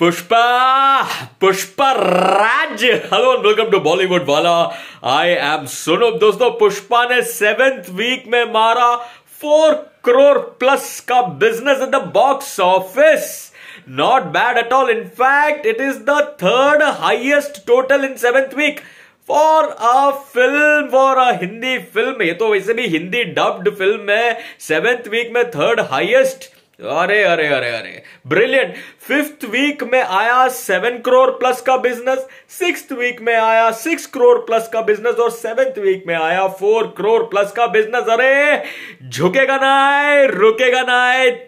Pushpa Pushpa Raj hello and welcome to Bollywood वाला I M Sonam दोस्तों पुष्पा ने सेवेंथ वीक में मारा फोर करोड़ प्लस का business in the box office not bad at all in fact it is the third highest total in seventh week for a film for a Hindi film ये तो वैसे भी Hindi dubbed film है seventh week में third highest अरे अरे अरे अरे ब्रिलियंट फिफ्थ वीक में आया सेवन करोड़ प्लस का बिजनेस सिक्स वीक में आया सिक्स करोड़ प्लस का बिजनेस और सेवेंथ वीक में आया फोर करोड़ प्लस का बिजनेस अरे झुकेगा ना रुकेगा ना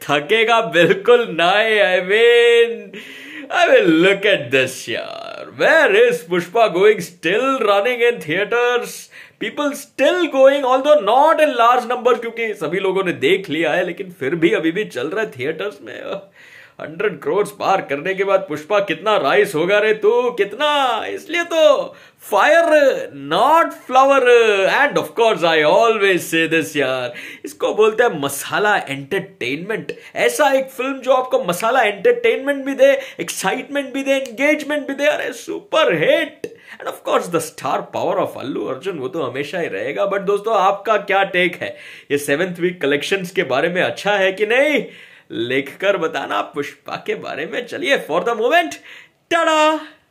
थकेगा बिल्कुल ना I mean I will look at this यार where is Pushpa going still running in theatres people still going although not in large number क्योंकि सभी लोगों ने देख लिया है लेकिन फिर भी अभी भी चल रहा है थिएटर्स में हंड्रेड क्रोर्स पार करने के बाद पुष्पा कितना राइस होगा रे तू कितना इसलिए तो fire not flower and of course I always say this यार इसको बोलते हैं मसाला एंटरटेनमेंट ऐसा एक फिल्म जो आपको मसाला एंटरटेनमेंट भी दे एक्साइटमेंट भी दे एंगेजमेंट भी दे अरे super hit and of course the star power of Allu Arjun वो तो हमेशा ही रहेगा बट दोस्तों आपका क्या टेक है ये सेवेंथ वीक कलेक्शंस के बारे में अच्छा है कि नहीं लिखकर बताना पुष्पा के बारे में चलिए फॉर द मोमेंट टाटा